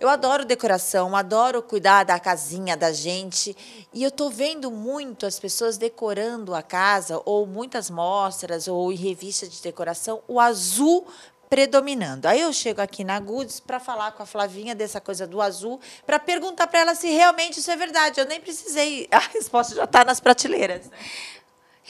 Eu adoro decoração, adoro cuidar da casinha da gente e eu estou vendo muito as pessoas decorando a casa ou muitas mostras ou em de decoração o azul predominando. Aí eu chego aqui na Goods para falar com a Flavinha dessa coisa do azul, para perguntar para ela se realmente isso é verdade. Eu nem precisei, a resposta já está nas prateleiras.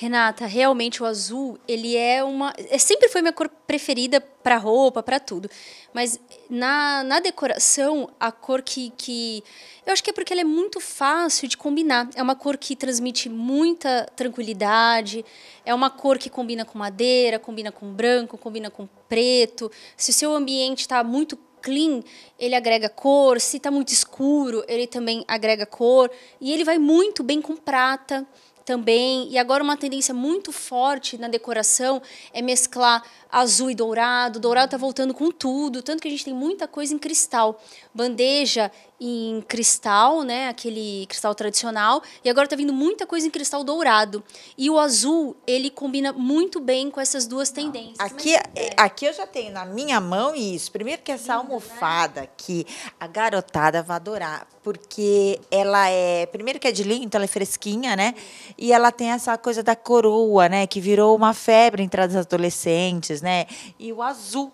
Renata, realmente o azul, ele é uma. É, sempre foi minha cor preferida para roupa, para tudo. Mas na, na decoração, a cor que, que. Eu acho que é porque ela é muito fácil de combinar. É uma cor que transmite muita tranquilidade, é uma cor que combina com madeira, combina com branco, combina com preto. Se o seu ambiente está muito clean, ele agrega cor. Se está muito escuro, ele também agrega cor. E ele vai muito bem com prata também. E agora uma tendência muito forte na decoração é mesclar azul e dourado. O dourado está voltando com tudo, tanto que a gente tem muita coisa em cristal. Bandeja em cristal, né, aquele cristal tradicional, e agora está vindo muita coisa em cristal dourado. E o azul, ele combina muito bem com essas duas tendências. Não, aqui, é. É, aqui eu já tenho na minha mão isso. Primeiro que essa Lindo, né? almofada né? que a garotada vai adorar, porque ela é, primeiro que é de linho, então ela é fresquinha, né? E ela tem essa coisa da coroa, né? Que virou uma febre entre as adolescentes, né? E o azul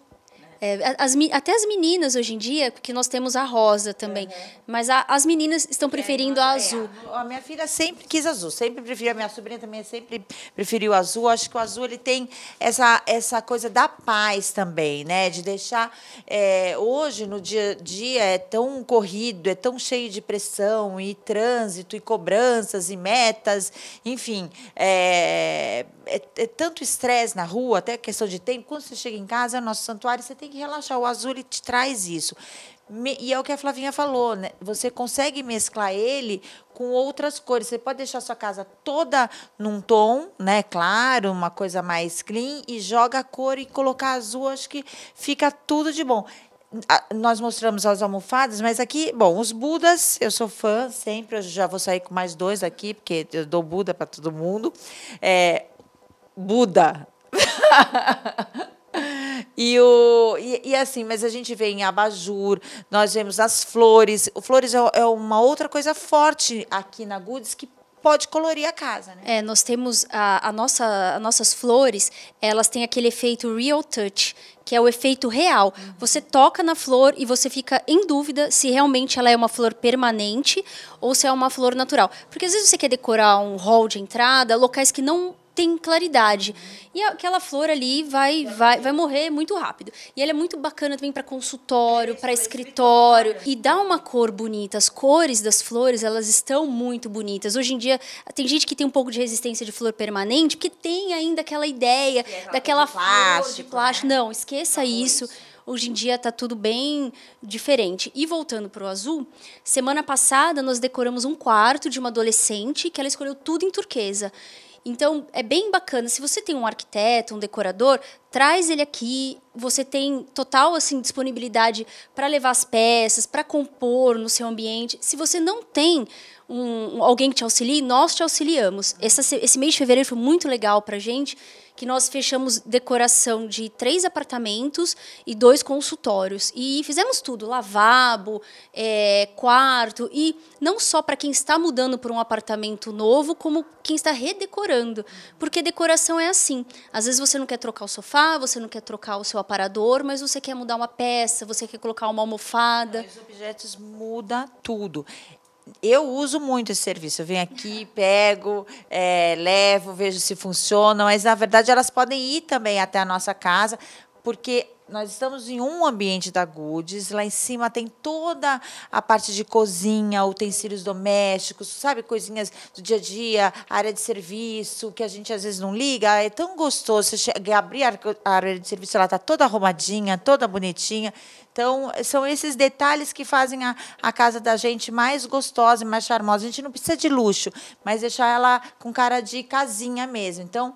é, as, até as meninas hoje em dia, porque nós temos a rosa também, uhum. mas a, as meninas estão é, preferindo é, a azul. É, a minha filha sempre quis azul, sempre preferiu, a minha sobrinha também sempre preferiu o azul. Acho que o azul ele tem essa, essa coisa da paz também, né? De deixar. É, hoje, no dia a dia, é tão corrido, é tão cheio de pressão e trânsito e cobranças e metas, enfim. É, é tanto estresse na rua, até questão de tempo. Quando você chega em casa, é o nosso santuário, você tem que relaxar. O azul ele te traz isso. E é o que a Flavinha falou, né? Você consegue mesclar ele com outras cores. Você pode deixar sua casa toda num tom, né? Claro, uma coisa mais clean, e joga a cor e colocar azul, acho que fica tudo de bom nós mostramos as almofadas, mas aqui, bom, os Budas, eu sou fã sempre, eu já vou sair com mais dois aqui, porque eu dou Buda para todo mundo. É, Buda. E, o, e, e, assim, mas a gente vê em abajur, nós vemos as flores. O flores é, é uma outra coisa forte aqui na Goods que pode colorir a casa, né? É, nós temos a, a nossa, as nossas flores, elas têm aquele efeito real touch, que é o efeito real. Uhum. Você toca na flor e você fica em dúvida se realmente ela é uma flor permanente ou se é uma flor natural. Porque às vezes você quer decorar um hall de entrada, locais que não tem claridade. E aquela flor ali vai, vai, vai morrer muito rápido. E ela é muito bacana também para consultório, para escritório. E dá uma cor bonita. As cores das flores, elas estão muito bonitas. Hoje em dia, tem gente que tem um pouco de resistência de flor permanente, porque tem ainda aquela ideia é daquela flor de plástico. Né? Não, esqueça isso. Hoje em dia está tudo bem diferente. E voltando para o azul, semana passada nós decoramos um quarto de uma adolescente que ela escolheu tudo em turquesa. Então, é bem bacana. Se você tem um arquiteto, um decorador, traz ele aqui, você tem total assim disponibilidade para levar as peças, para compor no seu ambiente. Se você não tem um, alguém que te auxilie, nós te auxiliamos. Essa, esse mês de fevereiro foi muito legal para gente, que nós fechamos decoração de três apartamentos e dois consultórios. E fizemos tudo, lavabo, é, quarto, e não só para quem está mudando para um apartamento novo, como quem está redecorando. Porque decoração é assim. Às vezes você não quer trocar o sofá, você não quer trocar o seu aparador, mas você quer mudar uma peça, você quer colocar uma almofada. os objetos mudam tudo eu uso muito esse serviço. Eu venho aqui, pego, é, levo, vejo se funciona, mas na verdade elas podem ir também até a nossa casa, porque nós estamos em um ambiente da Goods, lá em cima tem toda a parte de cozinha, utensílios domésticos, sabe, coisinhas do dia a dia, área de serviço, que a gente às vezes não liga, é tão gostoso você chega, abrir a área de serviço, ela está toda arrumadinha, toda bonitinha. Então, são esses detalhes que fazem a, a casa da gente mais gostosa e mais charmosa. A gente não precisa de luxo, mas deixar ela com cara de casinha mesmo. Então,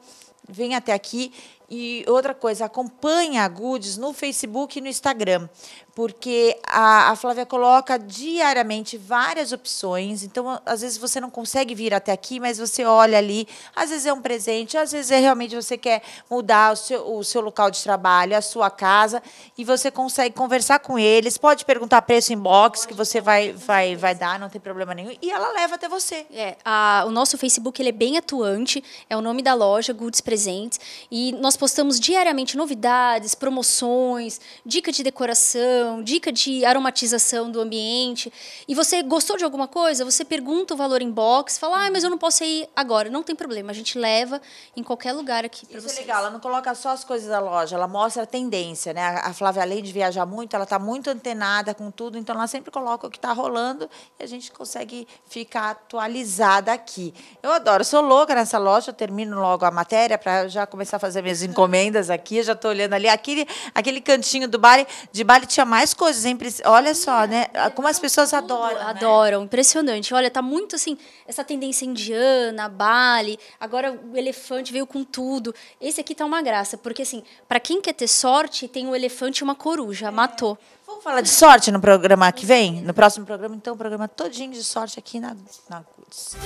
vem até aqui e outra coisa, acompanha a Goods no Facebook e no Instagram, porque a, a, Flávia coloca diariamente várias opções. Então, às vezes você não consegue vir até aqui, mas você olha ali. Às vezes é um presente, às vezes é realmente você quer mudar o seu, o seu local de trabalho, a sua casa, e você consegue conversar com eles. Pode perguntar preço em box que você vai, vai, vai dar, não tem problema nenhum. E ela leva até você. É, a, o nosso Facebook ele é bem atuante, é o nome da loja, Goods Presentes, e nós postamos diariamente novidades, promoções, dica de decoração, dica de aromatização do ambiente. E você gostou de alguma coisa? Você pergunta o valor em box, fala, ah, mas eu não posso ir agora. Não tem problema, a gente leva em qualquer lugar aqui para você. Isso é legal, ela não coloca só as coisas da loja, ela mostra a tendência, né? A Flávia, além de viajar muito, ela está muito antenada com tudo, então ela sempre coloca o que está rolando e a gente consegue ficar atualizada aqui. Eu adoro, sou louca nessa loja, eu termino logo a matéria para já começar a fazer minhas encomendas aqui, eu já estou olhando ali. Aquele, aquele cantinho do baile, de baile tinha mais coisas, hein? Olha só, né? É, Como é as pessoas adoram. Né? Adoram, é. impressionante. Olha, tá muito assim, essa tendência indiana, baile. agora o elefante veio com tudo. Esse aqui tá uma graça, porque assim, para quem quer ter sorte, tem um elefante e uma coruja, é. matou. Vamos falar de hum. sorte no programa que vem? No próximo programa, então, o programa todinho de sorte aqui na, na Goods.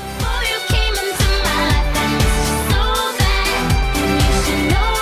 you know